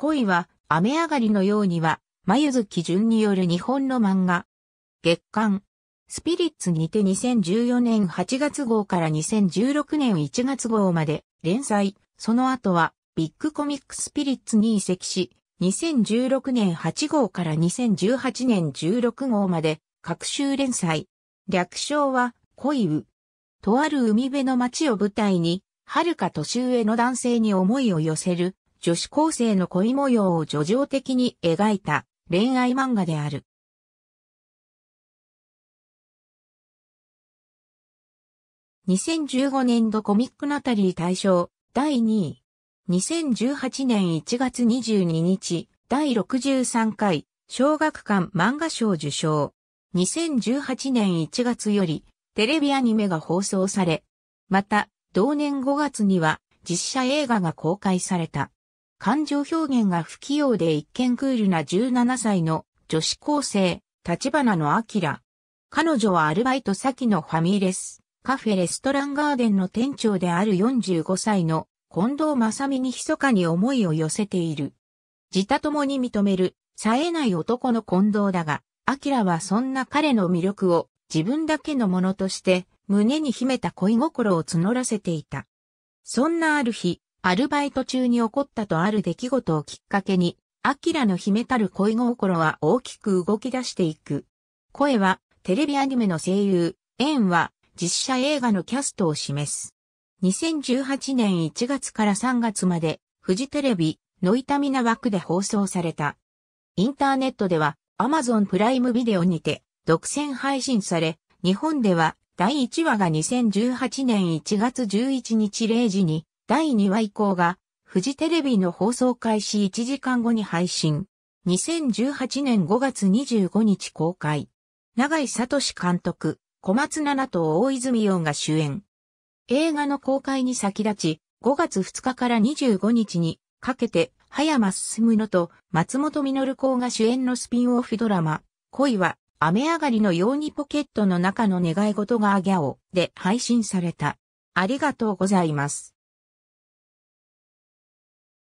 恋は雨上がりのようには、眉月順による日本の漫画。月刊。スピリッツにて2014年8月号から2016年1月号まで連載。その後はビッグコミックスピリッツに移籍し、2016年8号から2018年16号まで各週連載。略称は恋う。とある海辺の街を舞台に、遥か年上の男性に思いを寄せる女子高生の恋模様を叙情的に描いた恋愛漫画である。2015年度コミックナタリー大賞第2位。2018年1月22日第63回小学館漫画賞受賞。2018年1月よりテレビアニメが放送され、また同年5月には実写映画が公開された。感情表現が不器用で一見クールな17歳の女子高生、立花の明。彼女はアルバイト先のファミレス、カフェレストランガーデンの店長である45歳の近藤正美に密かに思いを寄せている。自他共に認める、冴えない男の近藤だが、明はそんな彼の魅力を自分だけのものとして胸に秘めた恋心を募らせていた。そんなある日、アルバイト中に起こったとある出来事をきっかけに、アキラの秘めたる恋心は大きく動き出していく。声は、テレビアニメの声優、縁は、実写映画のキャストを示す。2018年1月から3月まで、フジテレビ、ノイタミナ枠で放送された。インターネットでは、アマゾンプライムビデオにて、独占配信され、日本では、第1話が2018年1月11日0時に、第2話以降が、フジテレビの放送開始1時間後に配信。2018年5月25日公開。長井聡監督、小松菜奈と大泉洋が主演。映画の公開に先立ち、5月2日から25日にかけて、早間進のと松本実公が主演のスピンオフドラマ、恋は雨上がりのようにポケットの中の願い事があギャオで配信された。ありがとうございます。